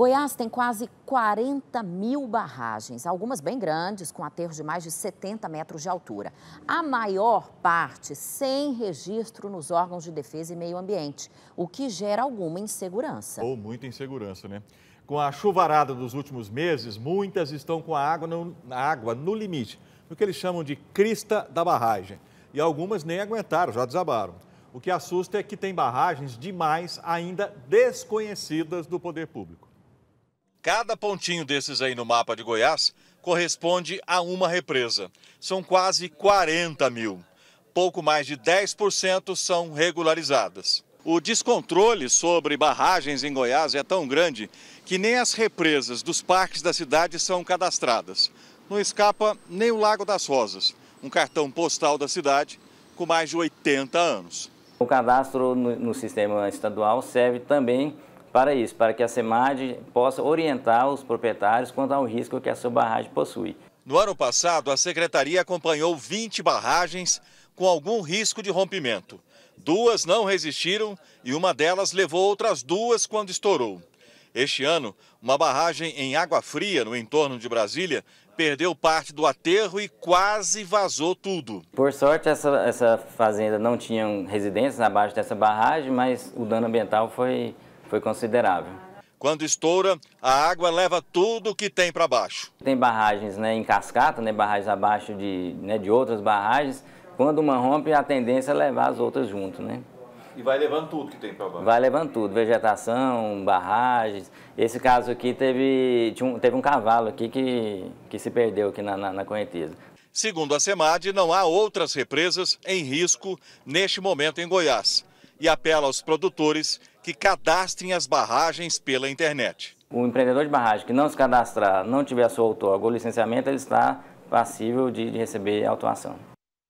Goiás tem quase 40 mil barragens, algumas bem grandes, com aterros de mais de 70 metros de altura. A maior parte sem registro nos órgãos de defesa e meio ambiente, o que gera alguma insegurança. Ou muita insegurança, né? Com a chuvarada dos últimos meses, muitas estão com a água no, a água no limite, no que eles chamam de crista da barragem. E algumas nem aguentaram, já desabaram. O que assusta é que tem barragens demais ainda desconhecidas do poder público. Cada pontinho desses aí no mapa de Goiás corresponde a uma represa. São quase 40 mil. Pouco mais de 10% são regularizadas. O descontrole sobre barragens em Goiás é tão grande que nem as represas dos parques da cidade são cadastradas. Não escapa nem o Lago das Rosas, um cartão postal da cidade com mais de 80 anos. O cadastro no, sistema estadual serve também para isso, para que a SEMAD possa orientar os proprietários quanto ao risco que a sua barragem possui. No ano passado, a secretaria acompanhou 20 barragens com algum risco de rompimento. Duas não resistiram e uma delas levou outras duas quando estourou. Este ano, uma barragem em Água Fria, no entorno de Brasília, perdeu parte do aterro e quase vazou tudo. Por sorte, essa, essa fazenda não tinha residências abaixo dessa barragem, mas o dano ambiental foi foi considerável. Quando estoura, a água leva tudo que tem para baixo. Tem barragens né, em cascata, né, barragens abaixo de, né, de outras barragens. Quando uma rompe, a tendência é levar as outras junto, né? E vai levando tudo que tem para baixo? Vai levando tudo, vegetação, barragens. Esse caso aqui teve, um, teve um cavalo aqui que, que se perdeu aqui na, na, na correnteza. Segundo a SEMAD, não há outras represas em risco neste momento em Goiás e apela aos produtores que cadastrem as barragens pela internet. O empreendedor de barragem que não se cadastrar, não tiver a sua outorga ou licenciamento, ele está passível de, de receber autuação.